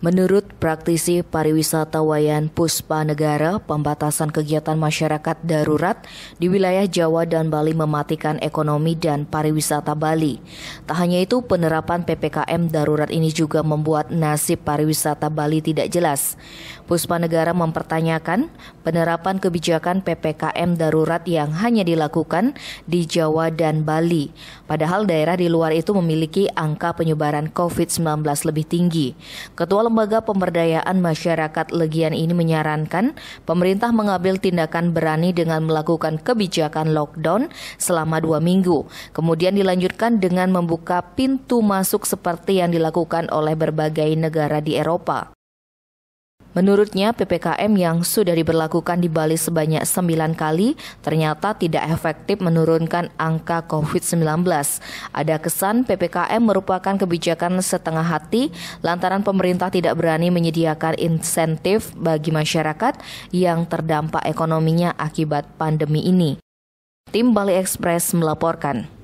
Menurut praktisi pariwisata Wayan Puspa Negara, pembatasan kegiatan masyarakat darurat di wilayah Jawa dan Bali mematikan ekonomi dan pariwisata Bali. Tak hanya itu, penerapan PPKM darurat ini juga membuat nasib pariwisata Bali tidak jelas. Puspa Negara mempertanyakan penerapan kebijakan PPKM darurat yang hanya dilakukan di Jawa dan Bali. Padahal daerah di luar itu memiliki angka penyebaran COVID-19 lebih tinggi. Ketua Lembaga Pemberdayaan Masyarakat Legian ini menyarankan pemerintah mengambil tindakan berani dengan melakukan kebijakan lockdown selama dua minggu. Kemudian dilanjutkan dengan membuka pintu masuk seperti yang dilakukan oleh berbagai negara di Eropa. Menurutnya, PPKM yang sudah diberlakukan di Bali sebanyak 9 kali ternyata tidak efektif menurunkan angka COVID-19. Ada kesan PPKM merupakan kebijakan setengah hati lantaran pemerintah tidak berani menyediakan insentif bagi masyarakat yang terdampak ekonominya akibat pandemi ini. Tim Bali Express melaporkan.